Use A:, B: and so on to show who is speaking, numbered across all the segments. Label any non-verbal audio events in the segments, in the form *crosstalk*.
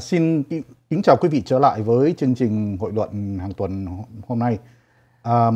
A: xin kính chào quý vị trở lại với chương trình hội luận hàng tuần hôm nay. À,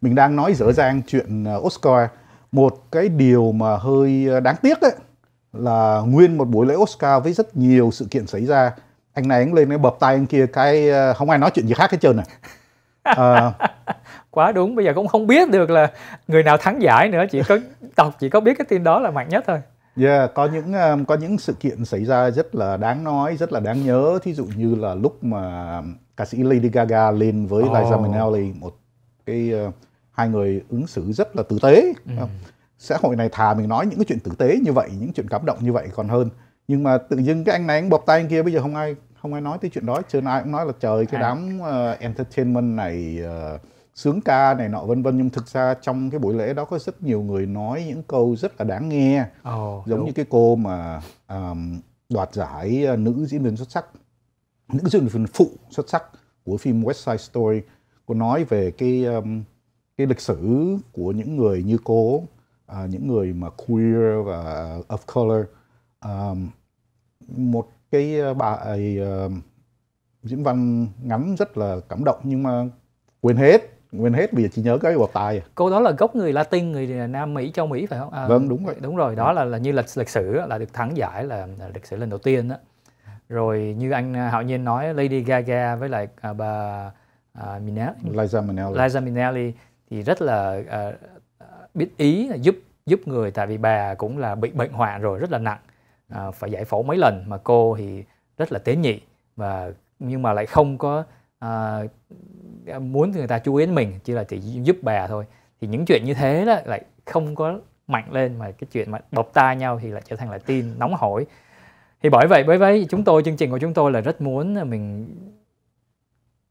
A: mình đang nói dở dang chuyện ờ, Oscar. Một cái điều mà hơi ờ, đáng tiếc ấy, là nguyên một buổi lễ Oscar với rất nhiều sự kiện xảy ra. Anh này anh lên cái bập tay anh kia cái ờ, không ai nói chuyện gì khác hết trơn à. à *laughs*
B: quá đúng bây giờ cũng không biết được là người nào thắng giải nữa chỉ có tộc chỉ có biết cái tin đó là mạnh nhất thôi
A: Yeah, có những um, có những sự kiện xảy ra rất là đáng nói, rất là đáng nhớ. Thí dụ như là lúc mà ca sĩ Lady Gaga lên với oh. Liza Minnelli, một cái uh, hai người ứng xử rất là tử tế. Mm. Xã hội này thà mình nói những cái chuyện tử tế như vậy, những chuyện cảm động như vậy còn hơn. Nhưng mà tự dưng cái anh này anh bọc tay anh kia bây giờ không ai không ai nói tới chuyện đó. trên ai cũng nói là trời cái à. đám uh, entertainment này uh, sướng ca này nọ vân vân nhưng thực ra trong cái buổi lễ đó có rất nhiều người nói những câu rất là đáng nghe
B: oh, giống đúng. như
A: cái cô mà um, đoạt giải ờ, nữ diễn viên xuất sắc nữ diễn viên phụ xuất sắc của phim West Side Story cô nói về cái um, cái lịch sử của những người như cô à, những người mà queer và of color à, một cái ờ, bài à, diễn văn ngắn rất là cảm động nhưng mà quên hết quên hết bây giờ chỉ nhớ
B: cái bọc tai à. cô đó là gốc người Latin người Nam Mỹ châu Mỹ phải không à, vâng đúng rồi đúng rồi đó là là như lịch lịch sử là được thắng giải là, là lịch sử lần đầu tiên đó rồi như anh à, Hạo Nhiên nói Lady Gaga với lại à, bà à, Minelli Liza Minnelli Liza Minnelli thì rất là à, biết ý giúp giúp người tại vì bà cũng là bị bệnh hoạn rồi rất là nặng à, phải giải phẫu mấy lần mà cô thì rất là tế nhị và nhưng mà lại không có à, muốn người ta chú ý đến mình chỉ là chỉ giúp bà thôi thì những chuyện như thế đó lại không có mạnh lên mà cái chuyện mà bọc tai nhau thì lại trở thành là tin nóng hổi thì bởi vậy bởi vậy chúng tôi chương trình của chúng tôi là rất muốn mình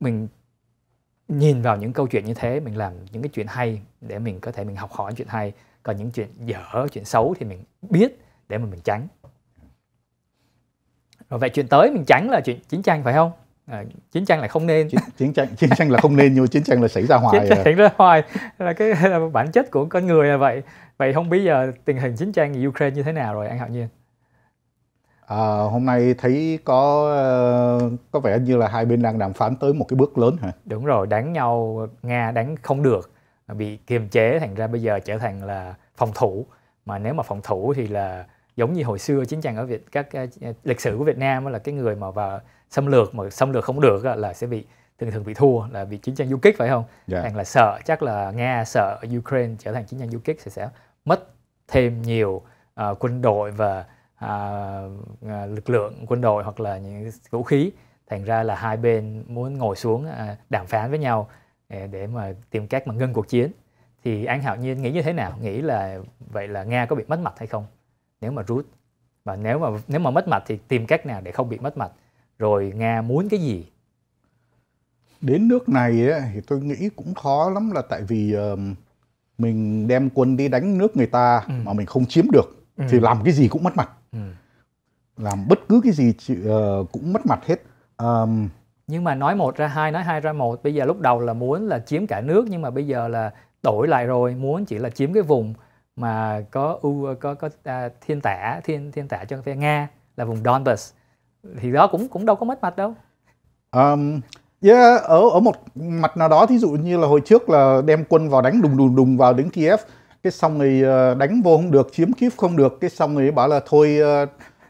B: mình nhìn vào những câu chuyện như thế mình làm những cái chuyện hay để mình có thể mình học hỏi chuyện hay còn những chuyện dở chuyện xấu thì mình biết để mà mình tránh rồi vậy chuyện tới mình tránh là chuyện chiến tranh phải không à, chiến tranh là không nên chiến, chiến tranh chiến
A: tranh là không nên nhưng chiến tranh là xảy ra hoài chiến à. tranh
B: ra hoài là cái *laughs* là bản chất của con người là vậy vậy không bây giờ tình hình chiến tranh Ukraine như thế nào rồi anh Hạo Nhiên
A: à, hôm nay thấy có có
B: vẻ như là hai bên đang đàm phán tới một cái bước lớn hả đúng rồi đánh nhau Nga đánh không được bị kiềm chế thành ra bây giờ trở thành là phòng thủ mà nếu mà phòng thủ thì là giống như hồi xưa chiến tranh ở Việt các lịch sử của Việt Nam là cái người mà vào xâm lược mà xâm lược không được là sẽ bị thường thường bị thua là bị chiến tranh du kích phải không? Yeah. Dạ. Thành là sợ chắc là Nga sợ Ukraine trở thành chiến tranh du kích sẽ sẽ mất thêm nhiều uh, quân đội và uh, lực lượng quân đội hoặc là những vũ khí thành ra là hai bên muốn ngồi xuống uh, đàm phán với nhau để mà tìm cách mà ngưng cuộc chiến thì anh Hạo Nhiên nghĩ như thế nào? Nghĩ là vậy là Nga có bị mất mặt hay không? nếu mà rút và nếu mà nếu mà mất mạch thì tìm cách nào để không bị mất mạch rồi nga muốn cái gì
A: đến nước này ấy, thì tôi nghĩ cũng khó lắm là tại vì uh, mình đem quân đi đánh nước người ta ừ. mà mình không chiếm được ừ. thì làm
B: cái gì cũng mất mặt ừ.
A: làm bất cứ cái gì chị, uh, ờ, cũng mất mặt hết um,
B: nhưng mà nói một ra hai nói hai ra một bây giờ lúc đầu là muốn là chiếm cả nước nhưng mà bây giờ là đổi lại rồi muốn chỉ là chiếm cái vùng mà có u có có à, thiên tả thiên thiên tả cho phía nga là vùng donbass thì đó cũng cũng đâu có mất mặt đâu
A: um, yeah, ở ở một mặt nào đó thí dụ như là hồi trước là đem quân vào đánh đùng đùng đùng vào đến Kiev cái xong rồi ờ, đánh vô không được chiếm Kiev không được cái xong rồi bảo là thôi ờ,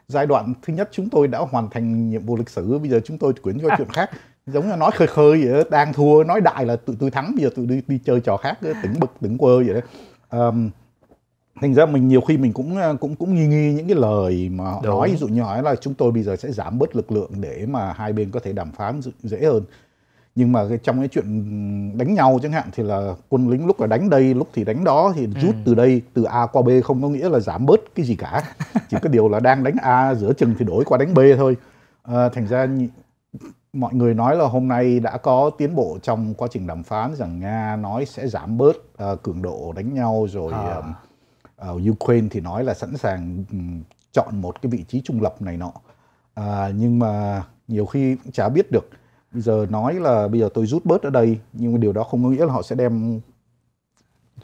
A: giai đoạn thứ nhất chúng tôi đã hoàn thành nhiệm vụ lịch sử bây giờ chúng tôi chuyển cho à. chuyện khác giống như nói khơi khơi vậy đó. đang thua nói đại là tụi tôi thắng bây giờ tụi đi, đi chơi trò khác đó. tỉnh bực tỉnh quơ vậy đó um, thành ra mình nhiều khi mình cũng ờ, cũng cũng nghi nghi những cái lời mà họ Đúng. nói ví dụ như nói là chúng tôi bây giờ sẽ giảm bớt lực lượng để mà hai bên có thể đàm phán dễ hơn nhưng mà cái, trong cái chuyện đánh nhau chẳng hạn thì là quân lính lúc là đánh đây lúc thì đánh đó thì ừ. rút ừ. từ đây từ a qua b không có nghĩa là giảm bớt cái gì cả *laughs* chỉ có điều là đang đánh a giữa chừng thì đổi qua đánh b thôi à, thành ra mọi người nói là hôm nay đã có tiến bộ trong quá trình đàm phán rằng nga nói sẽ giảm bớt uh, cường độ đánh nhau rồi à. uh, ở ờ, Ukraine thì nói là sẵn sàng ừ, chọn một cái vị trí trung lập này nọ à, nhưng mà nhiều khi cũng chả biết được bây giờ nói là bây giờ tôi rút bớt ở đây nhưng mà điều đó không có nghĩa là họ sẽ đem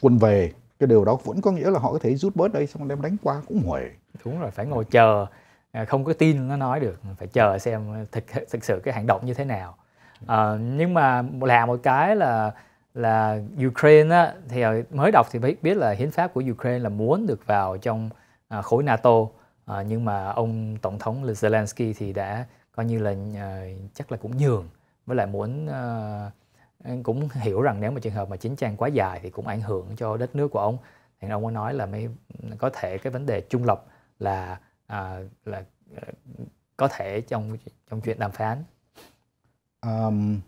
A: quân về cái điều đó vẫn có nghĩa là họ có thể rút bớt
B: đây xong đem đánh qua cũng huề đúng rồi phải ngồi chờ à, không có tin nó nói được phải chờ xem thực thực sự cái hành động như thế nào à, nhưng mà là một cái là là Ukraine á, thì ờ, mới đọc thì biết biết là hiến pháp của Ukraine là muốn được vào trong ờ, khối NATO ờ, nhưng mà ông tổng thống Zelensky thì đã coi như là chắc là cũng nhường với lại muốn cũng hiểu rằng nếu mà trường hợp mà chiến tranh quá dài thì cũng ảnh hưởng cho đất nước của ông thì ông có nói là mới có thể cái vấn đề trung lập là à, là có thể trong trong chuyện đàm phán
A: um,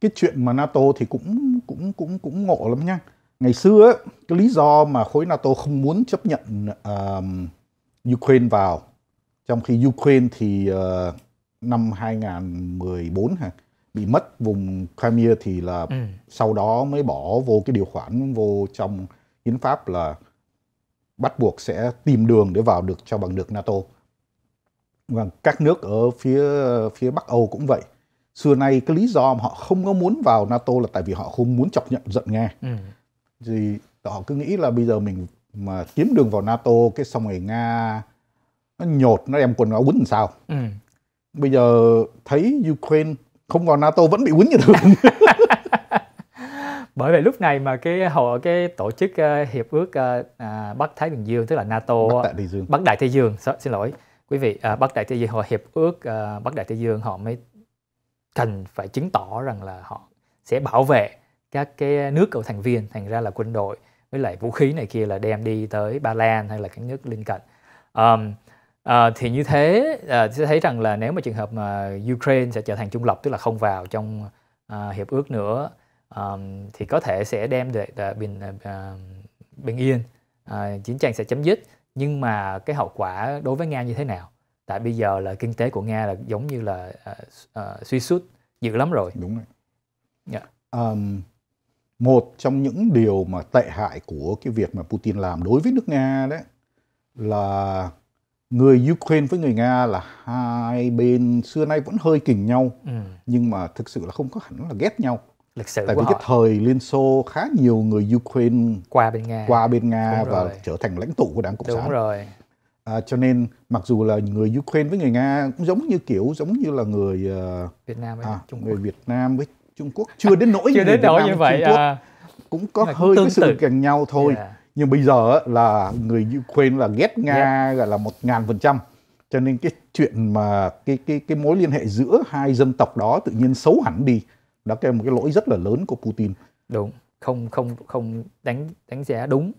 A: cái chuyện mà NATO thì cũng cũng cũng cũng ngộ lắm nha. Ngày xưa cái lý do mà khối NATO không muốn chấp nhận uh, Ukraine vào trong khi Ukraine thì uh, năm 2014 ha bị mất vùng Crimea thì là ừ. sau đó mới bỏ vô cái điều khoản vô trong hiến pháp là bắt buộc sẽ tìm đường để vào được cho bằng được NATO và các nước ở phía phía Bắc Âu cũng vậy xưa nay cái lý do mà họ không có muốn vào NATO là tại vì họ không muốn chọc nhận giận Nga. Ừ. Thì họ cứ nghĩ là bây giờ mình mà kiếm đường vào NATO cái xong rồi Nga nó nhột nó đem quần áo quấn làm sao. Ừ. Bây giờ thấy Ukraine không vào NATO vẫn bị quấn như thường. *laughs*
B: bởi vì lúc này mà cái hội cái tổ chức uh, hiệp ước uh, Bắc Thái Bình Dương tức là NATO Bắc Đại Tây Dương Bắc Đại Tây Dương xin lỗi quý vị uh, Bắc Đại Tây Dương họ hiệp ước uh, Bắc Đại Tây Dương họ mới cần phải chứng tỏ rằng là họ sẽ bảo vệ các cái nước ở thành viên thành ra là quân đội với lại vũ khí này kia là đem đi tới Ba Lan hay là các nước lân cận um, uh, thì như thế uh, sẽ thấy rằng là nếu mà trường hợp mà Ukraine sẽ trở thành trung lập tức là không vào trong uh, hiệp ước nữa um, thì có thể sẽ đem được uh, bình uh, bình yên uh, chiến tranh sẽ chấm dứt nhưng mà cái hậu quả đối với Nga như thế nào tại bây giờ là kinh tế của nga là giống như là uh, uh, suy sút dữ lắm rồi đúng rồi
A: yeah. Dạ. um, một trong những điều mà tệ hại của cái việc mà putin làm đối với nước nga đấy là người ukraine với người nga là hai bên xưa nay vẫn hơi kình nhau ừ. nhưng mà thực sự là không có hẳn là ghét nhau
B: lịch sử tại vì họ. cái
A: thời liên xô khá nhiều người ukraine qua bên nga qua bên nga Đúng và rồi. trở thành lãnh tụ của đảng cộng Đúng sản rồi À, cho nên mặc dù là người Ukraine với người Nga cũng giống như kiểu giống như là người uh, Việt Nam với à, Trung Quốc. Việt Nam với Trung Quốc chưa đến nỗi *laughs* chưa đến nỗi như vậy Trung Quốc. À, cũng có hơi cũng cái sự gần nhau thôi yeah. nhưng bây giờ là người Ukraine là ghét Nga yeah. gọi là một ngàn phần trăm cho nên cái chuyện mà cái cái cái mối liên hệ giữa hai dân tộc đó tự nhiên xấu hẳn đi đó là một cái lỗi rất là lớn của Putin đúng
B: không không không đánh đánh giá đúng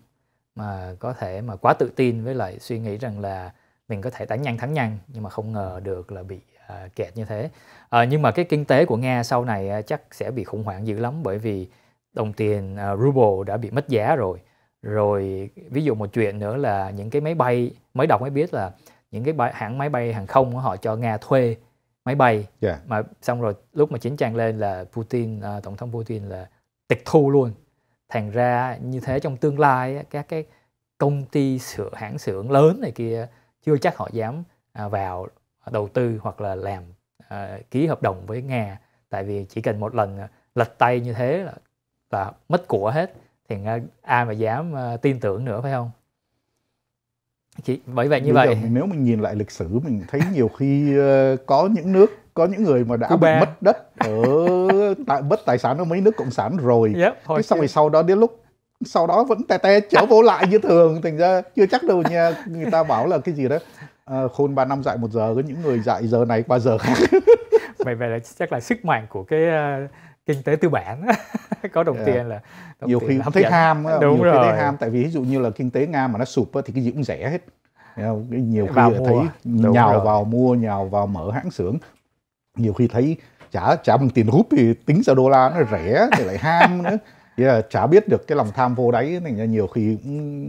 B: mà có thể mà quá tự tin với lại suy nghĩ rằng là mình có thể đánh nhanh thắng nhanh nhưng mà không ngờ được là bị à, kẹt như thế à, nhưng mà cái kinh tế của nga sau này à, chắc sẽ bị khủng hoảng dữ lắm bởi vì đồng tiền à, ruble đã bị mất giá rồi rồi ví dụ một chuyện nữa là những cái máy bay mới đọc mới biết là những cái hãng máy bay hàng không họ cho nga thuê máy bay yeah. mà xong rồi lúc mà chiến tranh lên là Putin à, tổng thống Putin là tịch thu luôn thành ra như thế trong tương lai các cái công ty sửa hãng xưởng lớn này kia chưa chắc họ dám à, vào đầu tư hoặc là làm uh, ký hợp đồng với nga tại vì chỉ cần một lần à, lật tay như thế là, là mất của hết thì ai mà dám uh, tin tưởng nữa phải không chị bởi vậy như Bây vậy
A: giờ, nếu mình nhìn lại lịch sử mình thấy nhiều khi uh, có những nước có những người mà đã bị mất đất ở tại bất tài sản ở mấy nước cộng sản rồi yep, hồi xong rồi sau đó đến lúc sau đó vẫn tè tè trở vô lại như thường thành ra chưa chắc đâu nha người ta bảo là cái gì đó à, khôn ba năm dạy một giờ có những người dạy giờ này qua giờ khác *laughs*
B: vậy vậy là chắc là sức mạnh của cái uh, kinh tế tư bản *laughs* có đồng yeah. Dạ. tiền là đồng nhiều tiền khi cũng thấy dẫn. ham đúng nhiều rồi. khi thấy ham
A: tại vì ví dụ như là kinh tế nga mà nó sụp thì cái gì cũng rẻ hết nhiều khi vào thấy mua. nhào đúng vào mua nhào vào mở hãng xưởng nhiều khi thấy trả trả bằng tiền rúp thì tính ra đô la nó rẻ thì lại ham nữa Thế yeah, chả biết được cái lòng tham vô đáy nên nhiều khi cũng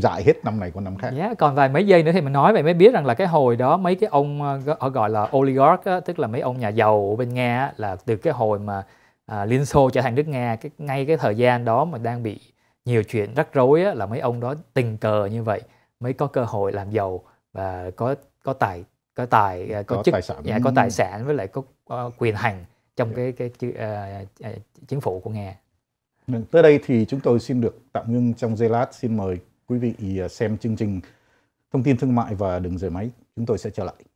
A: dại hết năm này qua năm
B: khác. Yeah, dạ, còn vài mấy giây nữa thì mình nói vậy mới biết rằng là cái hồi đó mấy cái ông ờ, họ gọi là oligarch á, tức là mấy ông nhà giàu bên Nga á, là từ cái hồi mà à, Liên Xô trở thành nước Nga cái ngay cái thời gian đó mà đang bị nhiều chuyện rắc rối á, là mấy ông đó tình cờ như vậy mới có cơ hội làm giàu và có có tài có tài ờ, có, có chức tài sản. Dạ, có tài sản với lại có, có quyền hành trong dạ. cái cái uh, chính phủ của nghe
A: vâng, tới đây thì chúng tôi xin được tạm ngưng trong giây lát xin mời quý vị xem chương trình thông tin thương mại và đừng rời máy chúng tôi sẽ trở lại